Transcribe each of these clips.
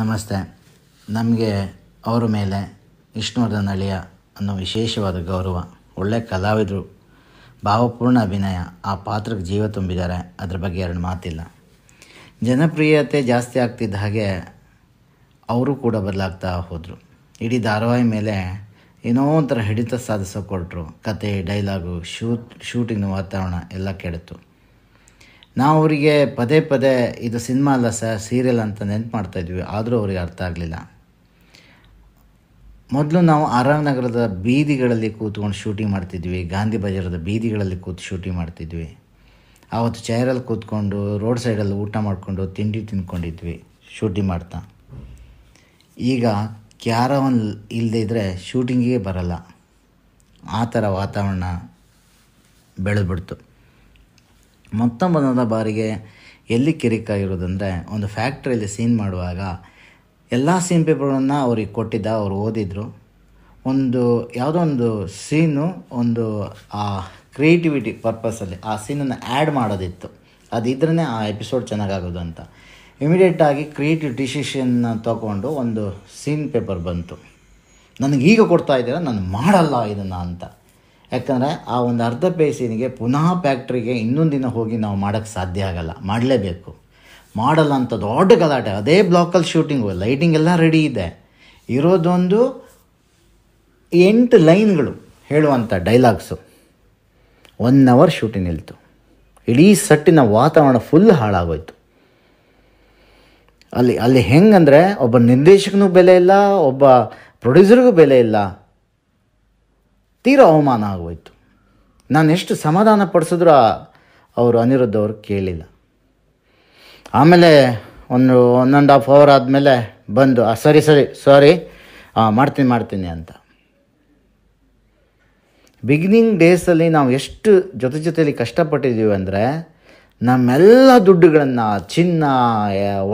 ನಮಸ್ತೆ ನಮಗೆ ಅವರ ಮೇಲೆ ವಿಷ್ಣುವರ್ಧನ್ ಅಳಿಯ ಅನ್ನೋ ವಿಶೇಷವಾದ ಗೌರವ ಒಳ್ಳೆಯ ಕಲಾವಿದರು ಭಾವಪೂರ್ಣ ಅಭಿನಯ ಆ ಪಾತ್ರಕ್ಕೆ ಜೀವ ತುಂಬಿದ್ದಾರೆ ಅದ್ರ ಬಗ್ಗೆ ಎರಡು ಮಾತಿಲ್ಲ ಜನಪ್ರಿಯತೆ ಜಾಸ್ತಿ ಆಗ್ತಿದ್ದ ಹಾಗೆ ಅವರು ಕೂಡ ಬದಲಾಗ್ತಾ ಹೋದರು ಇಡೀ ಧಾರಾವಾಹಿ ಮೇಲೆ ಏನೋ ಒಂಥರ ಹಿಡಿತ ಕೊಟ್ಟರು ಕತೆ ಡೈಲಾಗು ಶೂಟ್ ಶೂಟಿಂಗ್ ವಾತಾವರಣ ಎಲ್ಲ ಕೆಡಿತು ನಾವು ಅವರಿಗೆ ಪದೇ ಪದೇ ಇದು ಸಿನಿಮಾ ಅಲ್ಲ ಸರ್ ಸೀರಿಯಲ್ ಅಂತ ನೆನ್ಪು ಮಾಡ್ತಾಯಿದ್ವಿ ಆದರೂ ಅವ್ರಿಗೆ ಅರ್ಥ ಆಗಲಿಲ್ಲ ಮೊದಲು ನಾವು ಆರಾಮ್ ನಗರದ ಬೀದಿಗಳಲ್ಲಿ ಕೂತ್ಕೊಂಡು ಶೂಟಿಂಗ್ ಮಾಡ್ತಿದ್ವಿ ಗಾಂಧಿ ಬಜಾರದ ಬೀದಿಗಳಲ್ಲಿ ಕೂತು ಶೂಟಿಂಗ್ ಮಾಡ್ತಿದ್ವಿ ಆವತ್ತು ಚೇರಲ್ಲಿ ಕೂತ್ಕೊಂಡು ರೋಡ್ ಸೈಡಲ್ಲಿ ಊಟ ಮಾಡಿಕೊಂಡು ತಿಂಡಿ ತಿಂದ್ಕೊಂಡಿದ್ವಿ ಶೂಟಿಂಗ್ ಮಾಡ್ತಾ ಈಗ ಕ್ಯಾರವನ್ ಇಲ್ಲದೇ ಇದ್ದರೆ ಶೂಟಿಂಗಿಗೆ ಬರಲ್ಲ ಆ ಥರ ವಾತಾವರಣ ಬೆಳೆದ್ಬಿಡ್ತು ಮೊತ್ತ ಮೊದಲ ಬಾರಿಗೆ ಎಲ್ಲಿ ಆಗಿರೋದಂದರೆ ಒಂದು ಫ್ಯಾಕ್ಟ್ರಿಯಲ್ಲಿ ಸೀನ್ ಮಾಡುವಾಗ ಎಲ್ಲ ಸೀನ್ ಪೇಪರ್ಗಳನ್ನು ಅವ್ರಿಗೆ ಕೊಟ್ಟಿದ್ದ ಅವ್ರು ಓದಿದರು ಒಂದು ಯಾವುದೋ ಒಂದು ಸೀನು ಒಂದು ಆ ಕ್ರಿಯೇಟಿವಿಟಿ ಪರ್ಪಸಲ್ಲಿ ಆ ಸೀನನ್ನು ಆ್ಯಡ್ ಮಾಡೋದಿತ್ತು ಅದು ಇದ್ರೇ ಆ ಎಪಿಸೋಡ್ ಚೆನ್ನಾಗಾಗೋದು ಅಂತ ಇಮಿಡಿಯೇಟಾಗಿ ಕ್ರಿಯೇಟಿವ್ ಡಿಸಿಷನ್ನ ತಗೊಂಡು ಒಂದು ಸೀನ್ ಪೇಪರ್ ಬಂತು ನನಗೀಗ ಕೊಡ್ತಾ ಇದ್ದೀರ ನಾನು ಮಾಡಲ್ಲ ಇದನ್ನು ಅಂತ ಯಾಕಂದರೆ ಆ ಒಂದು ಅರ್ಧ ಬೇಸಿನಿಗೆ ಪುನಃ ಫ್ಯಾಕ್ಟ್ರಿಗೆ ಇನ್ನೊಂದು ದಿನ ಹೋಗಿ ನಾವು ಮಾಡೋಕ್ಕೆ ಸಾಧ್ಯ ಆಗೋಲ್ಲ ಮಾಡಲೇಬೇಕು ಮಾಡಲ್ಲ ಅಂತ ದೊಡ್ಡ ಗಲಾಟೆ ಅದೇ ಬ್ಲಾಕಲ್ಲಿ ಶೂಟಿಂಗು ಲೈಟಿಂಗ್ ಎಲ್ಲ ರೆಡಿ ಇದೆ ಇರೋದೊಂದು ಎಂಟು ಲೈನ್ಗಳು ಹೇಳುವಂಥ ಡೈಲಾಗ್ಸು ಒನ್ ಅವರ್ ಶೂಟಿಂಗ್ ನಿಲ್ತು ಇಡೀ ಸಟ್ಟಿನ ವಾತಾವರಣ ಫುಲ್ ಹಾಳಾಗೋಯ್ತು ಅಲ್ಲಿ ಅಲ್ಲಿ ಹೆಂಗಂದರೆ ಒಬ್ಬ ನಿರ್ದೇಶಕನೂ ಬೆಲೆ ಇಲ್ಲ ಒಬ್ಬ ಪ್ರೊಡ್ಯೂಸರ್ಗೂ ಬೆಲೆ ಇಲ್ಲ ತೀರಾ ಅವಮಾನ ಆಗೋಯ್ತು ನಾನು ಎಷ್ಟು ಸಮಾಧಾನ ಪಡಿಸಿದ್ರೂ ಅವರು ಅನಿರುದ್ಧ ಅವರು ಕೇಳಿಲ್ಲ ಆಮೇಲೆ ಒಂದು ಒನ್ ಆ್ಯಂಡ್ ಹಾಫ್ ಅವರ್ ಆದಮೇಲೆ ಬಂದು ಸರಿ ಸರಿ ಸಾರಿ ಮಾಡ್ತೀನಿ ಮಾಡ್ತೀನಿ ಅಂತ ಬಿಗಿನಿಂಗ್ ಡೇಸಲ್ಲಿ ನಾವು ಎಷ್ಟು ಜೊತೆ ಜೊತೆಯಲ್ಲಿ ಕಷ್ಟಪಟ್ಟಿದ್ದೀವಿ ಅಂದರೆ ನಮ್ಮೆಲ್ಲ ದುಡ್ಡುಗಳನ್ನು ಚಿನ್ನ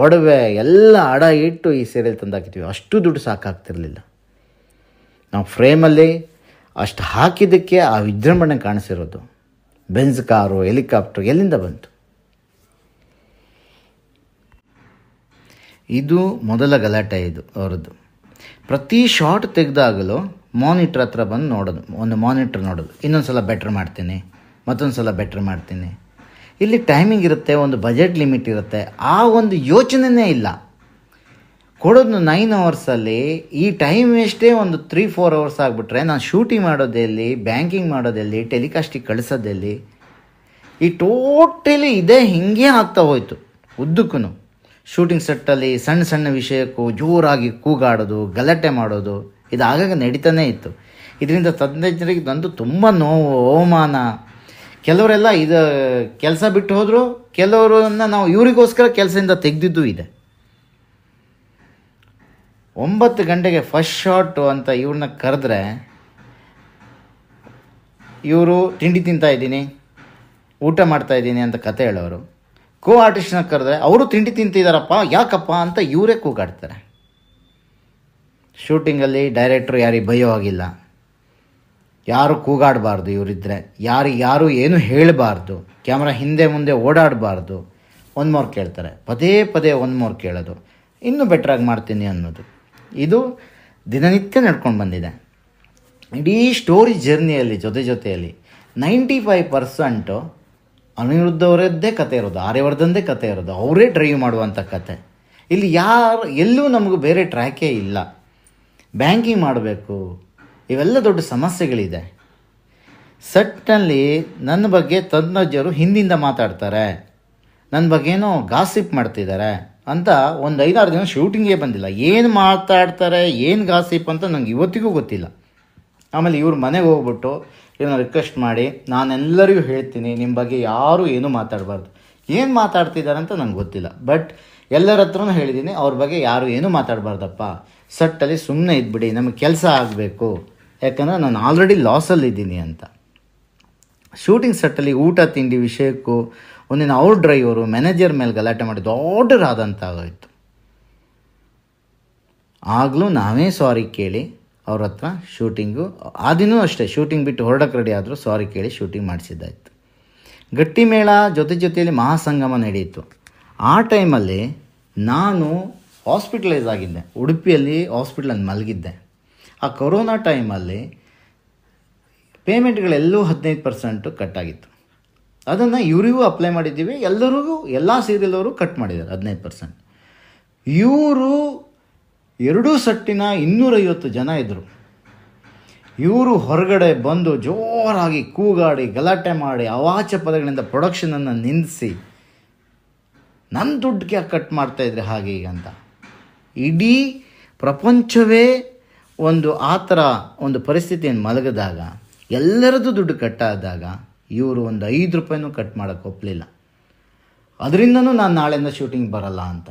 ಒಡವೆ ಎಲ್ಲ ಅಡ ಇಟ್ಟು ಈ ಸೀರೆಯಲ್ಲಿ ತಂದಾಕಿದ್ವಿ ಅಷ್ಟು ದುಡ್ಡು ಸಾಕಾಗ್ತಿರಲಿಲ್ಲ ನಾವು ಫ್ರೇಮಲ್ಲಿ ಅಷ್ಟು ಹಾಕಿದ್ದಕ್ಕೆ ಆ ವಿಜೃಂಭಣೆ ಕಾಣಿಸಿರೋದು ಬೆನ್ಸ್ ಕಾರು ಹೆಲಿಕಾಪ್ಟರ್ ಎಲ್ಲಿಂದ ಬಂತು ಇದು ಮೊದಲ ಗಲಾಟೆ ಇದು ಅವರದ್ದು ಪ್ರತಿ ಶಾಟ್ ತೆಗೆದಾಗಲೂ ಮಾನಿಟ್ರ್ ಹತ್ರ ಬಂದು ನೋಡೋದು ಒಂದು ಮಾನಿಟ್ರ್ ನೋಡೋದು ಇನ್ನೊಂದು ಸಲ ಬೆಟ್ರ್ ಮಾಡ್ತೀನಿ ಮತ್ತೊಂದು ಸಲ ಬೆಟ್ರ್ ಮಾಡ್ತೀನಿ ಇಲ್ಲಿ ಟೈಮಿಂಗ್ ಇರುತ್ತೆ ಒಂದು ಬಜೆಟ್ ಲಿಮಿಟ್ ಇರುತ್ತೆ ಆ ಒಂದು ಯೋಚನೆನೇ ಇಲ್ಲ ಕೊಡೋದು ನೈನ್ ಅವರ್ಸಲ್ಲಿ ಈ ಟೈಮ್ ವೇಸ್ಟೇ ಒಂದು ತ್ರೀ ಫೋರ್ ಅವರ್ಸ್ ಆಗಿಬಿಟ್ರೆ ನಾನು ಶೂಟಿಂಗ್ ಮಾಡೋದೆಲ್ಲಿ ಬ್ಯಾಂಕಿಂಗ್ ಮಾಡೋದೆಲ್ಲಿ ಟೆಲಿಕಾಸ್ಟಿಗೆ ಕಳಿಸೋದೆಲ್ಲಿ ಈ ಟೋಟಲಿ ಇದೇ ಹಿಂಗೆ ಆಗ್ತಾ ಹೋಯಿತು ಉದ್ದಕ್ಕೂ ಶೂಟಿಂಗ್ ಸೆಟ್ಟಲ್ಲಿ ಸಣ್ಣ ಸಣ್ಣ ವಿಷಯಕ್ಕೂ ಜೋರಾಗಿ ಕೂಗಾಡೋದು ಗಲಾಟೆ ಮಾಡೋದು ಇದು ಆಗಾಗ ನಡೀತಾನೆ ಇತ್ತು ಇದರಿಂದ ತಂದೆ ಜನರಿಗೆ ತುಂಬ ನೋವು ಅವಮಾನ ಕೆಲವರೆಲ್ಲ ಇದು ಕೆಲಸ ಬಿಟ್ಟು ಹೋದರು ಕೆಲವರನ್ನು ನಾವು ಇವರಿಗೋಸ್ಕರ ಕೆಲಸದಿಂದ ತೆಗೆದಿದ್ದು ಇದೆ ಒಂಬತ್ತು ಗಂಟೆಗೆ ಫಸ್ಟ್ ಶಾಟು ಅಂತ ಇವ್ರನ್ನ ಕರೆದ್ರೆ ಇವರು ತಿಂಡಿ ತಿಂತಾಯಿದ್ದೀನಿ ಊಟ ಮಾಡ್ತಾಯಿದ್ದೀನಿ ಅಂತ ಕತೆ ಹೇಳೋರು ಕೋ ಆರ್ಟಿಸ್ಟ್ನ ಕರೆದ್ರೆ ಅವರು ತಿಂಡಿ ತಿಂತಿದ್ದಾರಪ್ಪ ಯಾಕಪ್ಪ ಅಂತ ಇವರೇ ಕೂಗಾಡ್ತಾರೆ ಶೂಟಿಂಗಲ್ಲಿ ಡೈರೆಕ್ಟ್ರು ಯಾರಿಗೆ ಭಯೋ ಆಗಿಲ್ಲ ಯಾರು ಕೂಗಾಡಬಾರ್ದು ಇವರಿದ್ದರೆ ಯಾರು ಯಾರು ಏನು ಹೇಳಬಾರ್ದು ಕ್ಯಾಮ್ರಾ ಹಿಂದೆ ಮುಂದೆ ಓಡಾಡಬಾರ್ದು ಒಂದು ಮೋರ್ ಕೇಳ್ತಾರೆ ಪದೇ ಪದೇ ಒಂದು ಮೋರ್ ಕೇಳೋದು ಇನ್ನೂ ಬೆಟ್ರಾಗಿ ಮಾಡ್ತೀನಿ ಅನ್ನೋದು ಇದು ದಿನನಿತ್ಯ ನಡ್ಕೊಂಡು ಬಂದಿದೆ ಇಡೀ ಸ್ಟೋರಿ ಜರ್ನಿಯಲ್ಲಿ ಜೊತೆ ಜೊತೆಯಲ್ಲಿ ನೈಂಟಿ ಫೈವ್ ಪರ್ಸೆಂಟು ಅನಿರುದ್ಧವರದ್ದೇ ಕತೆ ಇರೋದು ಆರ್ಯವರ್ಧನದ್ದೇ ಕತೆ ಇರೋದು ಅವರೇ ಡ್ರೈವ್ ಮಾಡುವಂಥ ಕತೆ ಇಲ್ಲಿ ಯಾರು ಎಲ್ಲೂ ನಮಗೂ ಬೇರೆ ಟ್ರ್ಯಾಕೇ ಇಲ್ಲ ಬ್ಯಾಂಕಿಂಗ್ ಮಾಡಬೇಕು ಇವೆಲ್ಲ ದೊಡ್ಡ ಸಮಸ್ಯೆಗಳಿದೆ ಸಟ್ನಲ್ಲಿ ನನ್ನ ಬಗ್ಗೆ ತಜ್ಞರು ಹಿಂದಿಂದ ಮಾತಾಡ್ತಾರೆ ನನ್ನ ಬಗ್ಗೆ ಏನೋ ಗಾಸಿಪ್ ಮಾಡ್ತಿದ್ದಾರೆ ಅಂತ ಒಂದು ಐದಾರು ಜನ ಶೂಟಿಂಗೇ ಬಂದಿಲ್ಲ ಏನು ಮಾತಾಡ್ತಾರೆ ಏನು ಗಾಸಿಪ್ ಅಂತ ನಂಗೆ ಇವತ್ತಿಗೂ ಗೊತ್ತಿಲ್ಲ ಆಮೇಲೆ ಇವ್ರ ಮನೆಗೆ ಹೋಗ್ಬಿಟ್ಟು ಇವನ್ನ ರಿಕ್ವೆಸ್ಟ್ ಮಾಡಿ ನಾನೆಲ್ಲರಿಗೂ ಹೇಳ್ತೀನಿ ನಿಮ್ಮ ಬಗ್ಗೆ ಯಾರೂ ಏನೂ ಮಾತಾಡಬಾರ್ದು ಏನು ಮಾತಾಡ್ತಿದ್ದಾರೆ ಅಂತ ನಂಗೆ ಗೊತ್ತಿಲ್ಲ ಬಟ್ ಎಲ್ಲರ ಹತ್ರನೂ ಹೇಳಿದ್ದೀನಿ ಅವ್ರ ಬಗ್ಗೆ ಯಾರು ಏನೂ ಮಾತಾಡಬಾರ್ದಪ್ಪ ಸಟ್ಟಲ್ಲಿ ಸುಮ್ಮನೆ ಇದ್ಬಿಡಿ ನಮಗೆ ಕೆಲಸ ಆಗಬೇಕು ಯಾಕಂದರೆ ನಾನು ಆಲ್ರೆಡಿ ಲಾಸಲ್ಲಿದ್ದೀನಿ ಅಂತ ಶೂಟಿಂಗ್ ಸೆಟ್ಟಲ್ಲಿ ಊಟ ತಿಂಡಿ ವಿಷಯಕ್ಕೂ ಒಂದಿನ ಅವ್ರ ಡ್ರೈವರು ಮ್ಯಾನೇಜರ್ ಮೇಲೆ ಗಲಾಟೆ ಮಾಡಿ ದೊಡ್ಡ ಆಗೋಯ್ತು ಆಗಲೂ ನಾವೇ ಸಾರಿ ಕೇಳಿ ಅವ್ರ ಹತ್ರ ಶೂಟಿಂಗು ಆದಿನೂ ಅಷ್ಟೇ ಶೂಟಿಂಗ್ ಬಿಟ್ಟು ಹೊರಡಕ್ಕೆ ರೆಡಿ ಆದರೂ ಸಾರಿ ಕೇಳಿ ಶೂಟಿಂಗ್ ಮಾಡಿಸಿದ್ದಾಯಿತು ಗಟ್ಟಿಮೇಳ ಜೊತೆ ಜೊತೆಯಲ್ಲಿ ಮಹಾಸಂಗಮ ನಡೆಯಿತು ಆ ಟೈಮಲ್ಲಿ ನಾನು ಹಾಸ್ಪಿಟಲೈಸ್ ಆಗಿದ್ದೆ ಉಡುಪಿಯಲ್ಲಿ ಹಾಸ್ಪಿಟ್ಲಲ್ಲಿ ಮಲಗಿದ್ದೆ ಆ ಕೊರೋನಾ ಟೈಮಲ್ಲಿ ಪೇಮೆಂಟ್ಗಳೆಲ್ಲೂ ಹದಿನೈದು ಪರ್ಸೆಂಟು ಕಟ್ ಆಗಿತ್ತು ಅದನ್ನು ಇವರಿಗೂ ಅಪ್ಲೈ ಮಾಡಿದ್ದೀವಿ ಎಲ್ಲರಿಗೂ ಎಲ್ಲ ಸೀರಿಯಲ್ ಅವರು ಕಟ್ ಮಾಡಿದ್ದಾರೆ ಹದಿನೈದು ಪರ್ಸೆಂಟ್ ಇವರು ಎರಡೂ ಸಟ್ಟಿನ ಇನ್ನೂರೈವತ್ತು ಜನ ಇದ್ದರು ಇವರು ಹೊರಗಡೆ ಬಂದು ಜೋರಾಗಿ ಕೂಗಾಡಿ ಗಲಾಟೆ ಮಾಡಿ ಅವಾಚ ಪದಗಳಿಂದ ಪ್ರೊಡಕ್ಷನನ್ನು ನಿಲ್ಲಿಸಿ ನನ್ನ ದುಡ್ಡಿಗೆ ಕಟ್ ಕಟ್ ಮಾಡ್ತಾಯಿದ್ರೆ ಹಾಗೆ ಈಗ ಅಂತ ಇಡೀ ಪ್ರಪಂಚವೇ ಒಂದು ಆ ಥರ ಒಂದು ಪರಿಸ್ಥಿತಿಯನ್ನು ಮಲಗಿದಾಗ ಎಲ್ಲರದ್ದು ದುಡ್ಡು ಕಟ್ಟಾದಾಗ ಇವರು ಒಂದು ಐದು ರೂಪಾಯಿನೂ ಕಟ್ ಮಾಡೋಕ್ಕೆ ಒಪ್ಪಲಿಲ್ಲ ಅದರಿಂದನೂ ನಾನು ನಾಳೆಯಿಂದ ಶೂಟಿಂಗ್ ಬರಲ್ಲ ಅಂತ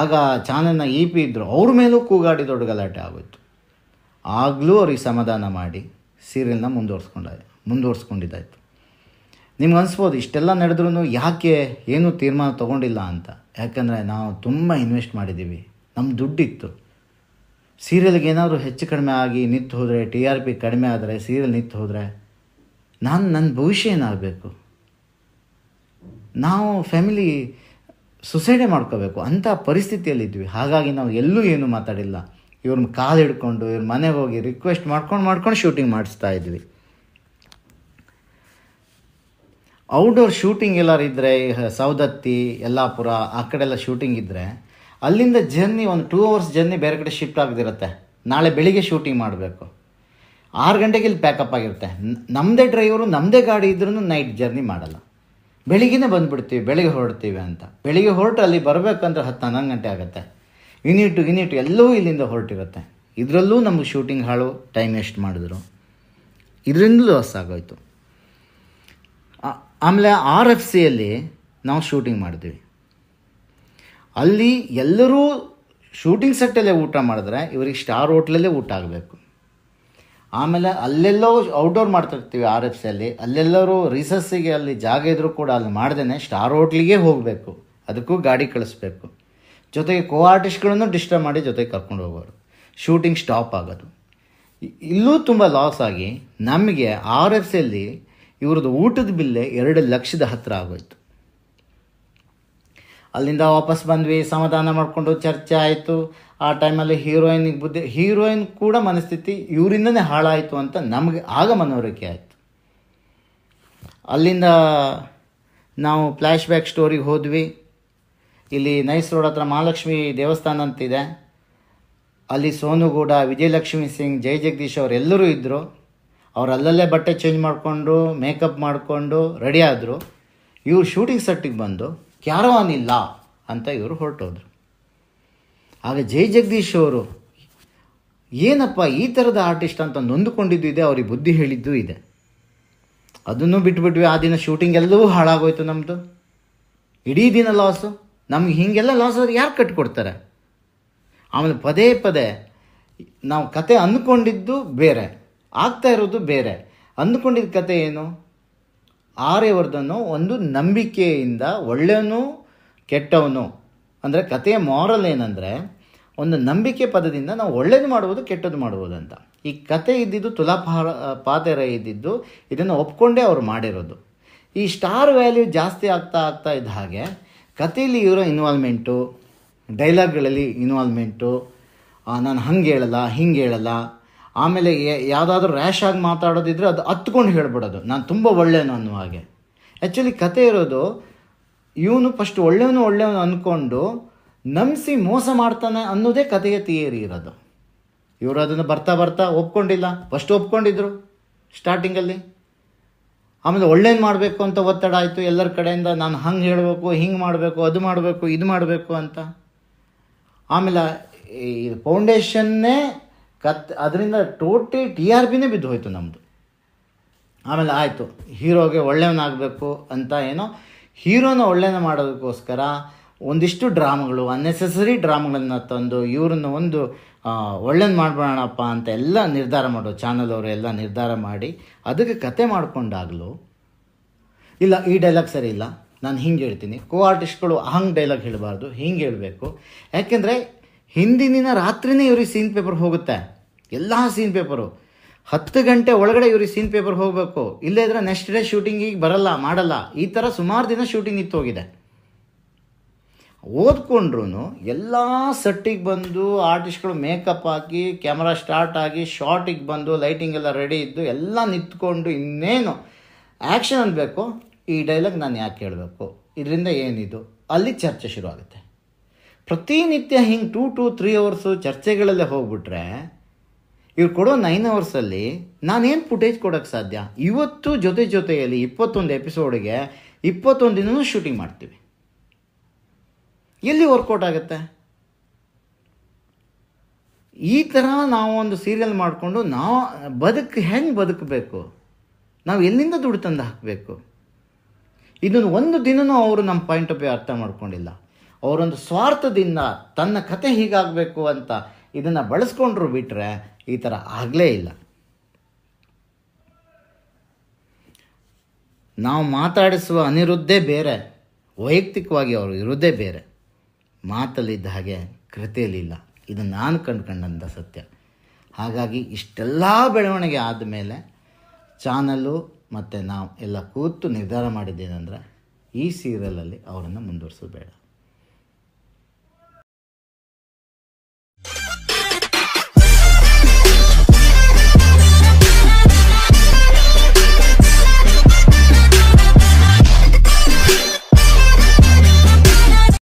ಆಗ ಚಾನಲ್ನ ಇ e ಪಿ ಇದ್ದರು ಅವ್ರ ಮೇಲೂ ಕೂಗಾಡಿ ದೊಡ್ಡ ಗಲಾಟೆ ಆಗೋಯ್ತು ಆಗಲೂ ಅವ್ರಿಗೆ ಸಮಾಧಾನ ಮಾಡಿ ಸೀರಿಯಲ್ನ ಮುಂದುವರ್ಸ್ಕೊಂಡ ಮುಂದುವರ್ಸ್ಕೊಂಡಿದ್ದಾಯಿತು ನಿಮ್ಗೆ ಅನಿಸ್ಬೋದು ಇಷ್ಟೆಲ್ಲ ನಡೆದ್ರೂ ಯಾಕೆ ಏನೂ ತೀರ್ಮಾನ ತೊಗೊಂಡಿಲ್ಲ ಅಂತ ಯಾಕಂದರೆ ನಾವು ತುಂಬ ಇನ್ವೆಸ್ಟ್ ಮಾಡಿದ್ದೀವಿ ನಮ್ಮ ದುಡ್ಡಿತ್ತು ಸೀರಿಯಲ್ಗೆ ಏನಾದರೂ ಹೆಚ್ಚು ಕಡಿಮೆ ಆಗಿ ನಿಂತು ಹೋದರೆ ಟಿ ಆರ್ ಪಿ ಕಡಿಮೆ ಆದರೆ ಸೀರಿಯಲ್ ನಿಂತು ಹೋದರೆ ನಾನು ನನ್ನ ಭವಿಷ್ಯ ಏನಾಗಬೇಕು ನಾವು ಫ್ಯಾಮಿಲಿ ಸುಸೈಡೆ ಮಾಡ್ಕೋಬೇಕು ಅಂಥ ಪರಿಸ್ಥಿತಿಯಲ್ಲಿದ್ವಿ ಹಾಗಾಗಿ ನಾವು ಎಲ್ಲೂ ಏನೂ ಮಾತಾಡಿಲ್ಲ ಇವ್ರನ್ನ ಕಾಲು ಹಿಡ್ಕೊಂಡು ಇವ್ರ ಮನೆಗೆ ಹೋಗಿ ರಿಕ್ವೆಸ್ಟ್ ಮಾಡ್ಕೊಂಡು ಮಾಡ್ಕೊಂಡು ಶೂಟಿಂಗ್ ಮಾಡಿಸ್ತಾ ಇದ್ವಿ ಔಟ್ಡೋರ್ ಶೂಟಿಂಗ್ ಎಲ್ಲರೂ ಇದ್ದರೆ ಸೌದತ್ತಿ ಯಲ್ಲಾಪುರ ಆ ಕಡೆ ಎಲ್ಲ ಶೂಟಿಂಗ್ ಇದ್ದರೆ ಅಲ್ಲಿಂದ ಜರ್ನಿ ಒಂದು ಟೂ ಅವರ್ಸ್ ಜರ್ನಿ ಬೇರೆ ಕಡೆ ಶಿಫ್ಟ್ ಆಗದಿರುತ್ತೆ ನಾಳೆ ಬೆಳಿಗ್ಗೆ ಶೂಟಿಂಗ್ ಮಾಡಬೇಕು ಆರು ಗಂಟೆಗೆ ಇಲ್ಲಿ ಪ್ಯಾಕಪ್ ಆಗಿರುತ್ತೆ ನಮ್ಮದೇ ಡ್ರೈವರು ನಮ್ಮದೇ ಗಾಡಿ ಇದ್ರೂ ನೈಟ್ ಜರ್ನಿ ಮಾಡಲ್ಲ ಬೆಳಿಗ್ಗೆ ಬಂದುಬಿಡ್ತೀವಿ ಬೆಳಿಗ್ಗೆ ಹೊರಡ್ತೀವಿ ಅಂತ ಬೆಳಿಗ್ಗೆ ಹೊರಟು ಅಲ್ಲಿ ಬರಬೇಕಂದ್ರೆ ಹತ್ತು ಹನ್ನೊಂದು ಗಂಟೆ ಆಗುತ್ತೆ ಯೂನಿಟು ಯೂನಿಟು ಎಲ್ಲವೂ ಇಲ್ಲಿಂದ ಹೊರಟಿರುತ್ತೆ ಇದರಲ್ಲೂ ನಮಗೆ ಶೂಟಿಂಗ್ ಹಾಳು ಟೈಮ್ ವೇಸ್ಟ್ ಮಾಡಿದ್ರು ಇದರಿಂದಲೂ ಲಾಸ್ ಆಗೋಯ್ತು ಆಮೇಲೆ ಆರ್ ಎಫ್ ಸಿಯಲ್ಲಿ ನಾವು ಶೂಟಿಂಗ್ ಮಾಡಿದ್ವಿ ಅಲ್ಲಿ ಎಲ್ಲರೂ ಶೂಟಿಂಗ್ ಸೆಟ್ಟಲ್ಲೇ ಊಟ ಮಾಡಿದ್ರೆ ಇವರಿಗೆ ಸ್ಟಾರ್ ಹೋಟ್ಲಲ್ಲೇ ಊಟ ಆಗಬೇಕು ಆಮೇಲೆ ಅಲ್ಲೆಲ್ಲೋ ಔಟ್ಡೋರ್ ಮಾಡ್ತಿರ್ತೀವಿ ಆರ್ ಎಫ್ ಸಿಯಲ್ಲಿ ಅಲ್ಲೆಲ್ಲರೂ ರಿಸರ್ಸಿಗೆ ಅಲ್ಲಿ ಜಾಗ ಇದ್ದರೂ ಕೂಡ ಅಲ್ಲಿ ಮಾಡ್ದೇ ಸ್ಟಾರ್ ಹೋಟ್ಲಿಗೆ ಹೋಗಬೇಕು ಅದಕ್ಕೂ ಗಾಡಿ ಕಳಿಸ್ಬೇಕು ಜೊತೆಗೆ ಕೋ ಆರ್ಟಿಸ್ಟ್ಗಳನ್ನು ಡಿಸ್ಟರ್ಬ್ ಮಾಡಿ ಜೊತೆಗೆ ಕರ್ಕೊಂಡು ಹೋಗೋರು ಶೂಟಿಂಗ್ ಸ್ಟಾಪ್ ಆಗೋದು ಇಲ್ಲೂ ತುಂಬ ಲಾಸ್ ಆಗಿ ನಮಗೆ ಆರ್ ಎಫ್ ಸಿಯಲ್ಲಿ ಇವ್ರದ್ದು ಊಟದ ಬಿಲ್ಲೆ ಎರಡು ಲಕ್ಷದ ಹತ್ತಿರ ಆಗೋಯ್ತು ಅಲ್ಲಿಂದ ವಾಪಸ್ ಬಂದ್ವಿ ಸಮಾಧಾನ ಮಾಡಿಕೊಂಡು ಚರ್ಚೆ ಆಯಿತು ಆ ಟೈಮಲ್ಲಿ ಹೀರೋಯಿನಿಗೆ ಬುದ್ಧಿ ಹೀರೋಯಿನ್ ಕೂಡ ಮನಸ್ಥಿತಿ ಇವರಿಂದನೇ ಹಾಳಾಯಿತು ಅಂತ ನಮಗೆ ಆಗ ಮನವರಿಕೆ ಆಯಿತು ಅಲ್ಲಿಂದ ನಾವು ಫ್ಲ್ಯಾಶ್ ಬ್ಯಾಕ್ ಸ್ಟೋರಿಗೆ ಹೋದ್ವಿ ಇಲ್ಲಿ ನೈಸ್ ರೋಡ್ ಹತ್ರ ಮಹಾಲಕ್ಷ್ಮಿ ದೇವಸ್ಥಾನ ಅಂತಿದೆ ಅಲ್ಲಿ ಸೋನುಗೂಡ ವಿಜಯಲಕ್ಷ್ಮಿ ಸಿಂಗ್ ಜೈ ಜಗದೀಶ್ ಅವರೆಲ್ಲರೂ ಇದ್ದರು ಅವ್ರು ಅಲ್ಲಲ್ಲೇ ಬಟ್ಟೆ ಚೇಂಜ್ ಮಾಡಿಕೊಂಡು ಮೇಕಪ್ ಮಾಡಿಕೊಂಡು ರೆಡಿ ಆದರು ಇವ್ರು ಶೂಟಿಂಗ್ ಸೆಟ್ಟಿಗೆ ಬಂದು ಕ್ಯಾರವಾನ್ ಇಲ್ಲ ಅಂತ ಇವರು ಹೊರಟೋದ್ರು ಆಗ ಜೈ ಜಗದೀಶ್ ಅವರು ಏನಪ್ಪ ಈ ಥರದ ಆರ್ಟಿಸ್ಟ್ ಅಂತ ನೊಂದುಕೊಂಡಿದ್ದು ಇದೆ ಅವ್ರಿಗೆ ಬುದ್ಧಿ ಹೇಳಿದ್ದು ಇದೆ ಅದನ್ನು ಬಿಟ್ಬಿಟ್ವಿ ಆ ದಿನ ಶೂಟಿಂಗ್ ಎಲ್ಲವೂ ಹಾಳಾಗೋಯ್ತು ನಮ್ಮದು ಇಡೀ ದಿನ ಲಾಸು ನಮ್ಗೆ ಹೀಗೆಲ್ಲ ಲಾಸ್ ಆದರೆ ಯಾರು ಕಟ್ಕೊಡ್ತಾರೆ ಆಮೇಲೆ ಪದೇ ಪದೇ ನಾವು ಕತೆ ಅಂದ್ಕೊಂಡಿದ್ದು ಬೇರೆ ಆಗ್ತಾ ಇರೋದು ಬೇರೆ ಅಂದ್ಕೊಂಡಿದ್ದ ಕತೆ ಏನು ಆರ್ಯವರ್ಧನು ಒಂದು ನಂಬಿಕೆಯಿಂದ ಒಳ್ಳೆಯವನು ಕೆಟ್ಟವನು ಅಂದರೆ ಕಥೆಯ ಮಾರಲ್ ಏನಂದರೆ ಒಂದು ನಂಬಿಕೆ ಪದದಿಂದ ನಾವು ಒಳ್ಳೇದು ಮಾಡುವುದು ಕೆಟ್ಟದ್ದು ಮಾಡುವುದು ಅಂತ ಈ ಕತೆ ಇದ್ದಿದ್ದು ತುಲಾಪಾರ ಪಾತೆರ ಇದ್ದಿದ್ದು ಇದನ್ನು ಒಪ್ಕೊಂಡೇ ಅವರು ಮಾಡಿರೋದು ಈ ಸ್ಟಾರ್ ವ್ಯಾಲ್ಯೂ ಜಾಸ್ತಿ ಆಗ್ತಾ ಆಗ್ತಾ ಇದ್ದ ಹಾಗೆ ಕಥೆಯಲ್ಲಿ ಇರೋ ಇನ್ವಾಲ್ವ್ಮೆಂಟು ಡೈಲಾಗ್ಗಳಲ್ಲಿ ಇನ್ವಾಲ್ವ್ಮೆಂಟು ನಾನು ಹಂಗೆ ಹೇಳಲ್ಲ ಹಿಂಗೆ ಹೇಳಲ್ಲ ಆಮೇಲೆ ಯಾವುದಾದ್ರೂ ರ್ಯಾಶ್ ಆಗಿ ಮಾತಾಡೋದಿದ್ರೆ ಅದು ಹತ್ಕೊಂಡು ಹೇಳ್ಬಿಡೋದು ನಾನು ತುಂಬ ಒಳ್ಳೆಯವನು ಅನ್ನೋ ಹಾಗೆ ಆ್ಯಕ್ಚುಲಿ ಕತೆ ಇರೋದು ಇವನು ಫಸ್ಟ್ ಒಳ್ಳೆಯವನು ಒಳ್ಳೆಯವನು ಅಂದ್ಕೊಂಡು ನಂಬಿಸಿ ಮೋಸ ಮಾಡ್ತಾನೆ ಅನ್ನೋದೇ ಕಥೆಯ ತಿಯರಿ ಇರೋದು ಇವರು ಅದನ್ನು ಬರ್ತಾ ಬರ್ತಾ ಒಪ್ಕೊಂಡಿಲ್ಲ ಫಸ್ಟ್ ಒಪ್ಕೊಂಡಿದ್ರು ಸ್ಟಾರ್ಟಿಂಗಲ್ಲಿ ಆಮೇಲೆ ಒಳ್ಳೇದು ಮಾಡಬೇಕು ಅಂತ ಒತ್ತಡ ಆಯಿತು ಎಲ್ಲರ ಕಡೆಯಿಂದ ನಾನು ಹಂಗೆ ಹೇಳಬೇಕು ಹಿಂಗೆ ಮಾಡಬೇಕು ಅದು ಮಾಡಬೇಕು ಇದು ಮಾಡಬೇಕು ಅಂತ ಆಮೇಲೆ ಈ ಫೌಂಡೇಶನ್ನೇ ಕತ್ ಅದರಿಂದ ಟೋಟಲ್ ಟಿ ಆರ್ ಪಿನೇ ಬಿದ್ದು ಹೋಯಿತು ನಮ್ಮದು ಆಮೇಲೆ ಆಯಿತು ಹೀರೋಗೆ ಒಳ್ಳೆಯವನಾಗಬೇಕು ಅಂತ ಏನೋ ಹೀರೋನ ಒಳ್ಳೆಯನ ಮಾಡೋದಕ್ಕೋಸ್ಕರ ಒಂದಿಷ್ಟು ಡ್ರಾಮಗಳು ಅನ್ನೆಸೆಸರಿ ಡ್ರಾಮಗಳನ್ನು ತಂದು ಇವ್ರನ್ನ ಒಂದು ಒಳ್ಳೇದು ಮಾಡ್ಬೋಣಪ್ಪ ಅಂತ ಎಲ್ಲ ನಿರ್ಧಾರ ಮಾಡೋ ಚಾನಲ್ ಅವರು ಎಲ್ಲ ನಿರ್ಧಾರ ಮಾಡಿ ಅದಕ್ಕೆ ಕತೆ ಮಾಡಿಕೊಂಡಾಗಲು ಇಲ್ಲ ಈ ಡೈಲಾಗ್ ಸರಿ ಇಲ್ಲ ನಾನು ಹಿಂಗೆ ಹೇಳ್ತೀನಿ ಕೋ ಆರ್ಟಿಸ್ಟ್ಗಳು ಹಂಗೆ ಡೈಲಾಗ್ ಹೇಳಬಾರ್ದು ಹಿಂಗೆ ಹೇಳಬೇಕು ಯಾಕೆಂದರೆ ಹಿಂದಿನ ರಾತ್ರಿನೇ ಇವ್ರಿಗೆ ಸೀನ್ ಪೇಪರ್ ಹೋಗುತ್ತೆ ಎಲ್ಲ ಸೀನ್ ಪೇಪರು ಹತ್ತು ಗಂಟೆ ಒಳಗಡೆ ಇವ್ರಿಗೆ ಸೀನ್ ಪೇಪರ್ ಹೋಗಬೇಕು ಇಲ್ಲೇ ಇದ್ರೆ ನೆಕ್ಸ್ಟ್ ಡೇ ಶೂಟಿಂಗಿಗೆ ಬರಲ್ಲ ಮಾಡಲ್ಲ ಈ ಥರ ಸುಮಾರು ದಿನ ಶೂಟಿಂಗ್ ಇತ್ತು ಹೋಗಿದೆ ಓದ್ಕೊಂಡ್ರು ಎಲ್ಲ ಸೆಟ್ಟಿಗೆ ಬಂದು ಆರ್ಟಿಸ್ಟ್ಗಳು ಮೇಕಪ್ ಹಾಕಿ ಕ್ಯಾಮ್ರಾ ಸ್ಟಾರ್ಟ್ ಆಗಿ ಶಾರ್ಟಿಗೆ ಬಂದು ಲೈಟಿಂಗ್ ಎಲ್ಲ ರೆಡಿ ಇದ್ದು ಎಲ್ಲ ನಿಂತ್ಕೊಂಡು ಇನ್ನೇನು ಆ್ಯಕ್ಷನ್ ಅನ್ನಬೇಕು ಈ ಡೈಲಾಗ್ ನಾನು ಯಾಕೆ ಹೇಳಬೇಕು ಇದರಿಂದ ಏನಿದು ಅಲ್ಲಿ ಚರ್ಚೆ ಶುರು ಆಗುತ್ತೆ ಪ್ರತಿನಿತ್ಯ ಹಿಂಗೆ ಟೂ ಟು ತ್ರೀ ಅವರ್ಸು ಚರ್ಚೆಗಳಲ್ಲೇ ಹೋಗ್ಬಿಟ್ರೆ ಇವ್ರು ಕೊಡೋ ನೈನ್ ಅವರ್ಸಲ್ಲಿ ನಾನೇನು ಫುಟೇಜ್ ಕೊಡೋಕ್ಕೆ ಸಾಧ್ಯ ಇವತ್ತು ಜೊತೆ ಜೊತೆಯಲ್ಲಿ ಇಪ್ಪತ್ತೊಂದು ಎಪಿಸೋಡಿಗೆ ಇಪ್ಪತ್ತೊಂದು ದಿನವೂ ಶೂಟಿಂಗ್ ಮಾಡ್ತೀವಿ ಎಲ್ಲಿ ವರ್ಕೌಟ್ ಆಗುತ್ತೆ ಈ ಥರ ನಾವು ಒಂದು ಸೀರಿಯಲ್ ಮಾಡಿಕೊಂಡು ನಾವು ಬದುಕು ಹೆಂಗೆ ಬದುಕಬೇಕು ನಾವು ಎಲ್ಲಿಂದ ದುಡ್ಡು ತಂದು ಹಾಕಬೇಕು ಇದನ್ನು ಒಂದು ದಿನವೂ ಅವರು ನಮ್ಮ ಪಾಯಿಂಟ್ ಆಫ್ ವ್ಯೂ ಅರ್ಥ ಮಾಡ್ಕೊಂಡಿಲ್ಲ ಅವರೊಂದು ಸ್ವಾರ್ಥದಿಂದ ತನ್ನ ಕತೆ ಹೀಗಾಗಬೇಕು ಅಂತ ಇದನ್ನು ಬಳಸ್ಕೊಂಡ್ರು ಬಿಟ್ಟರೆ ಈ ಥರ ಆಗಲೇ ಇಲ್ಲ ನಾವು ಮಾತಾಡಿಸುವ ಅನಿರುದ್ಧೇ ಬೇರೆ ವೈಯಕ್ತಿಕವಾಗಿ ಅವರು ಇರೋದೇ ಬೇರೆ ಮಾತಲ್ಲಿದ್ದ ಹಾಗೆ ಕೃತಿಯಲ್ಲಿಲ್ಲ ಇದು ನಾನು ಕಂಡುಕೊಂಡಂಥ ಸತ್ಯ ಹಾಗಾಗಿ ಇಷ್ಟೆಲ್ಲ ಬೆಳವಣಿಗೆ ಆದ ಮೇಲೆ ಚಾನಲ್ಲು ಮತ್ತು ನಾವು ಎಲ್ಲ ಕೂತು ನಿರ್ಧಾರ ಮಾಡಿದ್ದೇನೆಂದರೆ ಈ ಸೀರಿಯಲಲ್ಲಿ ಅವರನ್ನು ಮುಂದುವರಿಸಬೇಡ